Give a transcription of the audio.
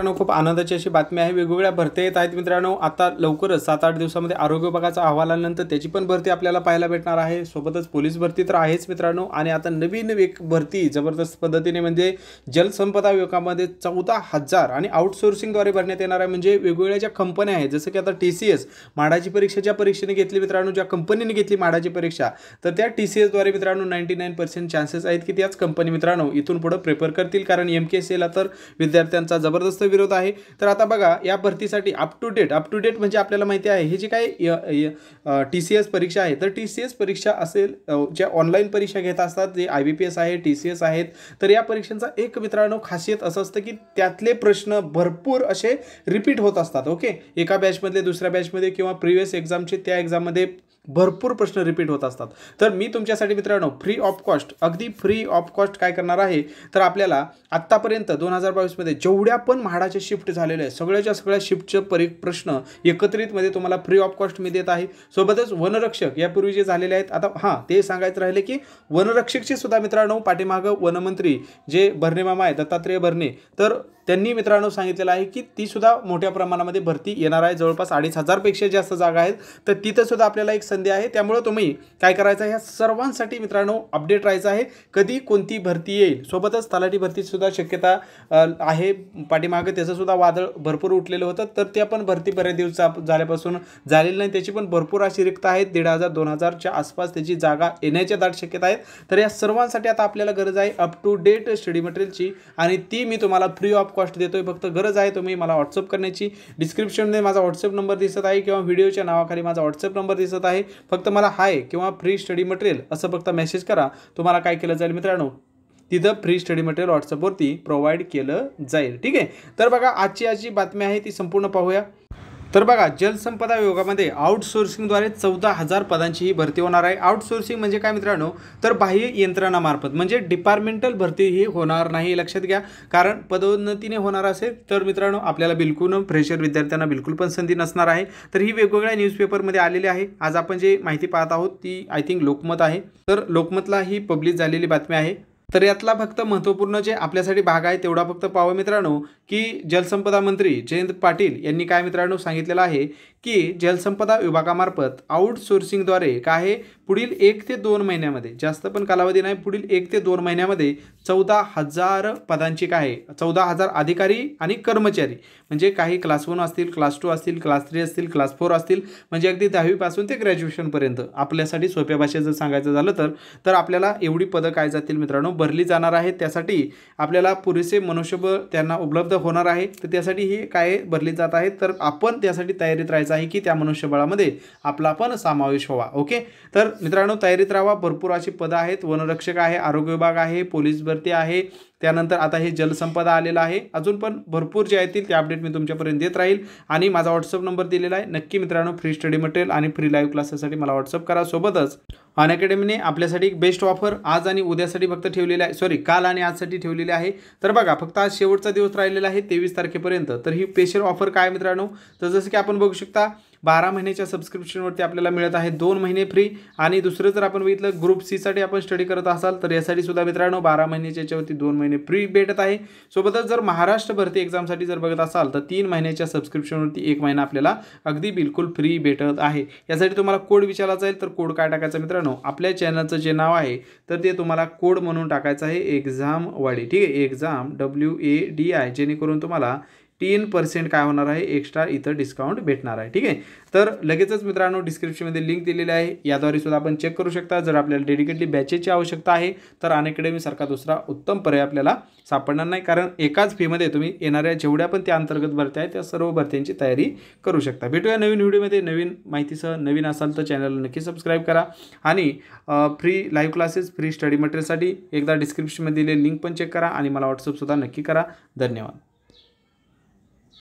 मित्रांनो खूप आनंदाची अशी बातमी आहे वेगवेगळ्या भरत्या येत आहेत मित्रांनो आता लवकरच सात आठ दिवसामध्ये आरोग्य विभागाचा अहवाल आल्यानंतर त्याची पण भरती आपल्याला पाहायला भेटणार आहे सोबतच पोलीस भरती तर आहेच मित्रांनो आणि आता नवीन एक भरती जबरदस्त पद्धतीने म्हणजे जलसंपदा विभागामध्ये चौदा हजार आणि आउटसोर्सिंगद्वारे भरण्यात येणार आहे म्हणजे वेगवेगळ्या ज्या कंपन्या आहेत जसं की आता टी सी एस माडाची परीक्षा ज्या परीक्षेने घेतली मित्रांनो ज्या कंपनीने घेतली माडाची परीक्षा तर त्या टी सी एसद्वारे मित्रांनो नाईन्टी नाईन पर्सेंट चान्सेस आहेत की त्याच कंपनी मित्रांनो इथून पुढं प्रेफर करतील कारण एम के एस तर विद्यार्थ्यांचा जबरदस्त विरोध आहे तर आता बघा या भरतीसाठी up to date up to date म्हणजे आपल्याला माहिती आहे हे जी काय टी सी एस परीक्षा आहे तर टी सी एस परीक्षा असेल ज्या ऑनलाईन परीक्षा घेत असतात जे आय बी पी एस आहे टी सी एस आहेत तर या परीक्षांचा एक मित्रांनो खासियत असं असतं की त्यातले प्रश्न भरपूर असे रिपीट होत असतात ओके एका बॅचमधले दुसऱ्या बॅचमध्ये किंवा प्रिव्हियस एक्झामचे त्या एक्झाममध्ये भरपूर प्रश्न रिपीट होत असतात तर मी तुमच्यासाठी मित्रांनो फ्री ऑफ कॉस्ट अगदी फ्री ऑफ कॉस्ट काय करणार आहे तर आपल्याला आत्तापर्यंत दोन हजार बावीसमध्ये जेवढ्या पण म्हाडाचे शिफ्ट झालेले आहेत सगळ्याच्या सगळ्या शिफ्टचे परी प्रश्न एकत्रितमध्ये तुम्हाला फ्री ऑफ कॉस्ट मी देत आहे सोबतच वनरक्षक यापूर्वी जे झालेले आहेत आता हां ते सांगायचं राहिले की वनरक्षकचे सुद्धा मित्रांनो पाठीमागं वनमंत्री जे भरणे मामा आहे दत्तात्रेय भरणे तर त्यांनी मित्रांनो सांगितलेलं आहे की ती सुद्धा मोठ्या प्रमाणामध्ये भरती येणार आहे जवळपास अडीच हजारपेक्षा जास्त जागा आहेत तर सुद्धा आपल्याला एक संधी आहे त्यामुळं तुम्ही काय करायचं आहे ह्या सर्वांसाठी मित्रांनो अपडेट राहायचं आहे कधी कोणती भरती येईल सोबतच तलाठी भरतीसुद्धा शक्यता आहे पाठीमागे त्याचंसुद्धा वादळ भरपूर उठलेलं होतं तर ते पण भरती बऱ्याच दिवसा झाल्यापासून झालेली नाही त्याची पण भरपूर अशी रिक्त आहेत दीड हजार दोन हजारच्या आसपास त्याची जागा येण्याच्या दाट शक्यता आहेत तर या सर्वांसाठी आता आपल्याला गरज आहे अप टू डेट स्टडी मटेरियलची आणि ती मी तुम्हाला फ्री ऑफ कॉस्ट देतोय फक्त गरज आहे तुम्ही मला व्हॉट्सअप करण्याची डिस्क्रिप्शनमध्ये माझा व्हॉट्सअप नंबर दिसत आहे किंवा व्हिडिओच्या नावाखाली माझा व्हॉट्सअप नंबर दिसत आहे फक्त मला हाय किंवा फ्री स्टडी मटेरियल असं फक्त मेसेज करा तुम्हाला काय केलं जाईल मित्रांनो तिथं फ्री स्टडी मटेरियल व्हॉट्सअपवरती प्रोव्हाइड केलं जाईल ठीक आहे तर बघा आजची आजची बातमी आहे ती संपूर्ण पाहूया तर बघा जलसंपदा विभागामध्ये आउटसोर्सिंगद्वारे चौदा हजार पदांची ही भरती होणार आहे आउटसोर्सिंग म्हणजे काय मित्रांनो तर बाह्य यंत्रणामार्फत म्हणजे डिपार्टमेंटल भरती ही होणार नाही लक्षात घ्या कारण पदोन्नतीने होणार असेल तर मित्रांनो आपल्याला बिलकुल फ्रेशर विद्यार्थ्यांना बिलकुल पण संधी नसणार आहे तर ही वेगवेगळ्या न्यूजपेपरमध्ये आलेली आहे आज आपण जे माहिती पाहत आहोत ती आय थिंक लोकमत आहे तर लोकमतला ही पब्लिश झालेली बातमी आहे तर यातला फक्त महत्त्वपूर्ण जे आपल्यासाठी भाग आहे तेवढा फक्त पाव मित्रांनो की जलसंपदा मंत्री जयंत पाटील यांनी काय मित्रांनो सांगितलेलं आहे की जलसंपदा विभागामार्फत आउटसोर्सिंगद्वारे काय आहे पुढील एक ते दोन महिन्यामध्ये जास्त पण कालावधी नाही पुढील एक ते दोन महिन्यामध्ये चौदा हजार पदांची काय आहे चौदा हजार अधिकारी आणि कर्मचारी म्हणजे काही क्लास वन असतील क्लास टू असतील क्लास थ्री असतील क्लास फोर असतील म्हणजे अगदी दहावीपासून ते ग्रॅज्युएशनपर्यंत आपल्यासाठी सोप्या भाषेत जर सांगायचं झालं तर तर आपल्याला एवढी पदं काय जातील मित्रांनो भरली जाणार आहेत त्यासाठी आपल्याला पुरेसे मनुष्यबळ त्यांना उपलब्ध होणार आहे तर त्यासाठी ही काय भरली जात आहेत तर आपण त्यासाठी तयारीत राहायचं आहे की त्या मनुष्यबळामध्ये आपला पण समावेश व्हावा ओके तर मित्रांनो तयारीत राहावा भरपूर अशी पदं आहेत वनरक्षक आहे आरोग्य विभाग आहे पोलीस आहे त्यानंतर आता हे जलसंपदा आलेलं आहे अजून पण भरपूर जे आहेत ते अपडेट मी तुमच्यापर्यंत देत राहील आणि माझा व्हॉट्सअप नंबर दिलेला आहे नक्की मित्रांनो फ्री स्टडी मटेरियल आणि फ्री लाईव्ह क्लासेससाठी मला व्हॉट्सअप करा सोबतच अन अकॅडमीने आपल्यासाठी एक बेस्ट ऑफर आज आणि उद्यासाठी फक्त ठेवलेलं आहे सॉरी काल आणि आजसाठी ठेवलेली आहे तर बघा फक्त आज शेवटचा दिवस राहिलेला आहे तेवीस तारखेपर्यंत तर ही स्पेशल ऑफर काय मित्रांनो तर जसं की आपण बघू शकता बारा महिन्याच्या सबस्क्रिप्शनवरती आपल्याला मिळत आहे दोन महिने फ्री आणि दुसरं जर आपण बघितलं ग्रुप सीसाठी आपण स्टडी करत असाल तर यासाठी सुद्धा मित्रांनो बारा महिन्याच्या याच्यावरती दोन महिने फ्री भेटत आहे सोबतच जर महाराष्ट्र भरती एक्झामसाठी जर बघत असाल तर तीन महिन्याच्या सबस्क्रिप्शनवरती एक महिना आपल्याला अगदी बिलकुल फ्री भेटत आहे यासाठी तुम्हाला कोड विचारला जाईल तर कोड काय टाकायचा मित्रांनो आपल्या चॅनलचं जे नाव आहे तर ते तुम्हाला कोड म्हणून टाकायचं आहे एक्झामवाडी ठीक आहे exam W A D I जेणेकरून तुम्हाला टेन पर्सेंट काय होणार आहे एक्स्ट्रा इथं डिस्काउंट भेटणार आहे ठीक आहे तर लगेचच मित्रांनो डिस्क्रिप्शनमध्ये लिंक दिलेली आहे याद्वारे सुद्धा आपण चेक करू शकता जर आपल्याला डेडिकेटली बॅचेसची आवश्यकता आहे तर सारखा दुसरा उत्तम पर्याय आपल्याला सापडणार नाही कारण एकाच फीमध्ये तुम्ही येणाऱ्या जेवढ्या पण त्या अंतर्गत भरत्या आहेत त्या सर्व भरत्यांची तयारी करू शकता भेटूया नवीन व्हिडिओमध्ये नवीन माहितीसह नवीन असाल तर चॅनलला नक्की सबस्क्राईब करा आणि free live classes free study मटेरियलसाठी एकदा डिस्क्रिप्शनमध्ये दिलेली लिंक पण चेक करा आणि मला व्हॉट्सअपसुद्धा नक्की करा धन्यवाद